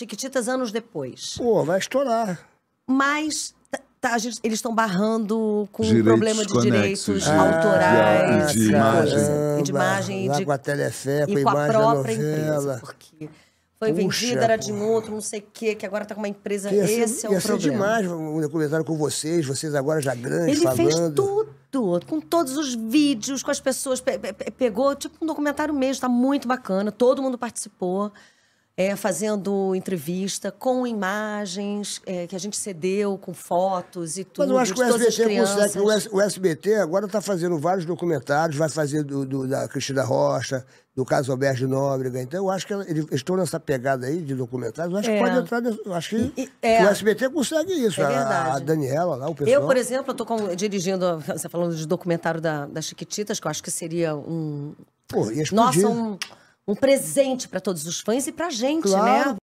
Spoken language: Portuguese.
Chiquititas anos depois. Pô, vai estourar. Mas tá, tá gente, eles estão barrando com direitos um problema de direitos autorais, de, de imagem, coisa, e de imagem e de, com a telefeca, com a própria empresa, porque foi Puxa, vendida, era de um outro, não sei o quê, que agora está com uma empresa, esse, esse é o problema. Ia ser demais um documentário com vocês, vocês agora já grandes, Ele falando. fez tudo, com todos os vídeos, com as pessoas, pe pe pegou, tipo um documentário mesmo, tá muito bacana, todo mundo participou é, fazendo entrevista com imagens é, que a gente cedeu, com fotos e tudo. Mas eu acho que o SBT consegue. O SBT agora está fazendo vários documentários, vai fazer do, do, da Cristina Rocha, do caso Alberto de Nóbrega. Então, eu acho que eles estão nessa pegada aí de documentários. Eu acho é. que pode entrar. Eu acho que, e, é. o SBT consegue isso. É a, a, Daniela lá, o pessoal. Eu, por exemplo, estou dirigindo. Você tá falando de documentário da, das Chiquititas, que eu acho que seria um. Pô, Nossa, um um presente para todos os fãs e para gente, né? claro. né?